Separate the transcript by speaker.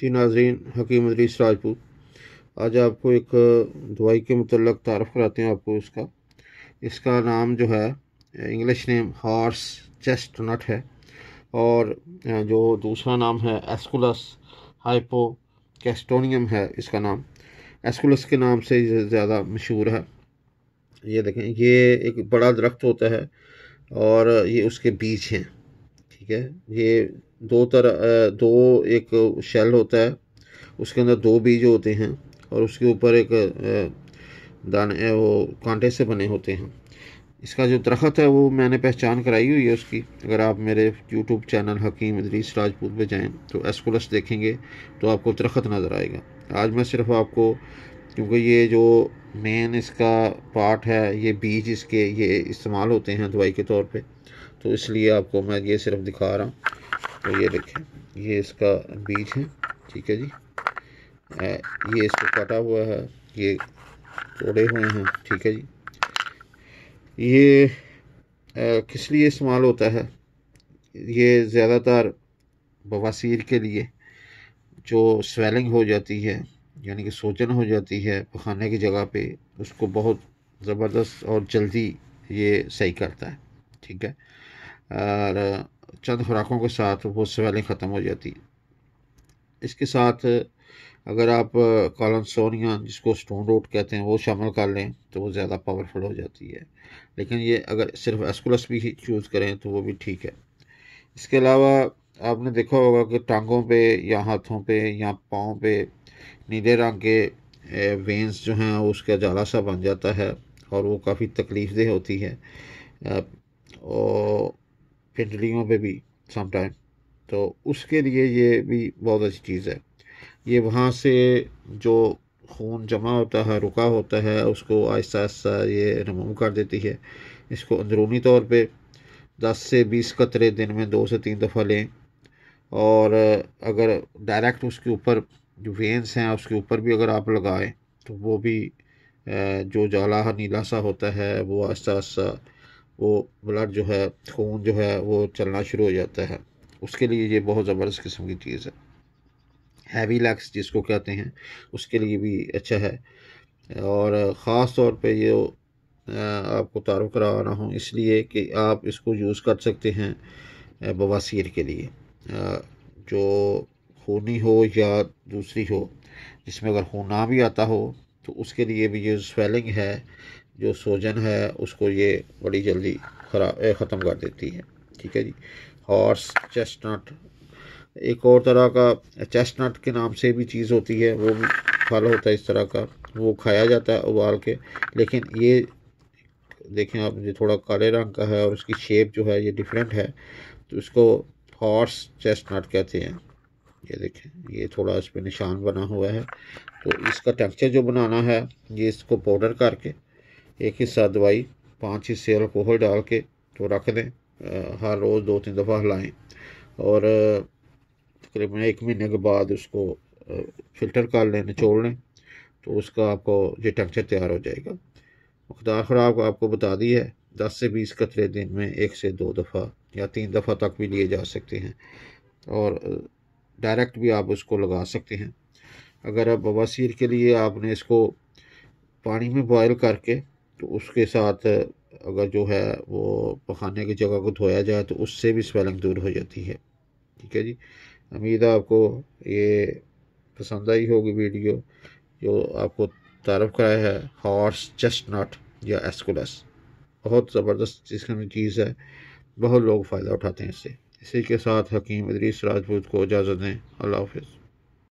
Speaker 1: जी नाजरीन हकीम अदरीस राजपूत आज आपको एक दवाई के मतलब तारफ़ कराते हैं आपको इसका इसका नाम जो है English name horse chestnut है और जो दूसरा नाम है एस्कुलस हाइपो कैस्टोनियम है इसका नाम एस्कुलस के नाम से ज़्यादा मशहूर है ये देखें ये एक बड़ा दरख्त होता है और ये उसके बीज हैं ठीक है ये दो तरह दो एक शेल होता है उसके अंदर दो बीज होते हैं और उसके ऊपर एक दाने वो कांटे से बने होते हैं इसका जो दरख्त है वो मैंने पहचान कराई हुई है उसकी अगर आप मेरे यूट्यूब चैनल हकीम इदरीस राजपूत पे जाएं तो एस्कुलस देखेंगे तो आपको दरख्त नज़र आएगा आज मैं सिर्फ आपको क्योंकि ये जो मेन इसका पार्ट है ये बीज इसके ये इस्तेमाल होते हैं दवाई के तौर पर तो इसलिए आपको मैं ये सिर्फ दिखा रहा हूँ तो ये देखें ये इसका बीज है ठीक है जी ये इसको कटा हुआ है ये तोड़े हुए हैं ठीक है जी ये किस लिए इस्तेमाल होता है ये ज़्यादातर बवासीर के लिए जो स्वेलिंग हो जाती है यानी कि सोजन हो जाती है पखाने की जगह पे उसको बहुत ज़बरदस्त और जल्दी ये सही करता है ठीक है और चंद खुराकों के साथ वो स्वेलिंग ख़त्म हो जाती है इसके साथ अगर आप कॉलन सोनिया जिसको स्टोन रोट कहते हैं वो शामिल कर लें तो वो ज़्यादा पावरफुल हो जाती है लेकिन ये अगर सिर्फ एस्कुलस भी चूज़ करें तो वो भी ठीक है इसके अलावा आपने देखा होगा कि टांगों पे या हाथों पे या पाँव पे नीले रंग के वेंस जो हैं उसका जाला सा बन जाता है और वो काफ़ी तकलीफ़ देह होती है और तितलियों पे भी समटाइम तो उसके लिए ये भी बहुत अच्छी चीज़ है ये वहाँ से जो खून जमा होता है रुका होता है उसको आहिस्ता आहिस्ता ये रमूव कर देती है इसको अंदरूनी तौर पे 10 से 20 कतरे दिन में दो से तीन दफ़ा लें और अगर डायरेक्ट उसके ऊपर जो वेंस हैं उसके ऊपर भी अगर आप लगाएं तो वो भी जो जलाहा नीला सा होता है वो आहिस्ता आहिस्ता वो ब्लड जो है खून जो है वो चलना शुरू हो जाता है उसके लिए ये बहुत ज़बरदस्त किस्म की चीज़ है हैवी लैक्स जिसको कहते हैं उसके लिए भी अच्छा है और ख़ास तौर पे ये आपको तारुफ करा रहा हूँ इसलिए कि आप इसको यूज़ कर सकते हैं बवासीर के लिए जो खूनी हो या दूसरी हो जिसमें अगर खून ना भी आता हो तो उसके लिए भी ये स्वेलिंग है जो सोजन है उसको ये बड़ी जल्दी खराब ख़त्म कर देती है ठीक है जी हॉर्स चेस्टनट एक और तरह का चेस्टनट के नाम से भी चीज़ होती है वो भी फल होता है इस तरह का वो खाया जाता है उबाल के लेकिन ये देखें आप ये थोड़ा काले रंग का है और उसकी शेप जो है ये डिफरेंट है तो इसको हॉर्स चेस्टनट कहते हैं ये देखें ये थोड़ा इस पर निशान बना हुआ है तो इसका टेक्सचर जो बनाना है ये इसको पाउडर करके एक हिस्सा दवाई पाँच हिस्से अल्कोहल डाल के तो रख दें हर रोज़ दो तीन दफ़ा हिलाएँ और तकरीबन एक महीने के बाद उसको फ़िल्टर कर लें निचोड़ लें तो उसका आपको ये टेक्चर तैयार हो जाएगा मकदार ख़राब आपको बता दी है दस से बीस कतरे दिन में एक से दो दफ़ा या तीन दफ़ा तक भी लिए जा सकते हैं और डायरेक्ट भी आप उसको लगा सकते हैं अगर आप बवासीर के लिए आपने इसको पानी में बॉयल करके तो उसके साथ अगर जो है वो पखाने की जगह को धोया जाए तो उससे भी स्वेलिंग दूर हो जाती है ठीक है जी उम्मीद है आपको ये पसंद आई होगी वीडियो जो आपको तारफ़ कराया है हॉर्स चेस्टनट या एस्कुलस बहुत ज़बरदस्त जिसमें चीज़ है बहुत लोग फ़ायदा उठाते हैं इससे इसी के साथ हकीम इदरीस राजपूत को इजाज़त दें अल्लाह हाफिज़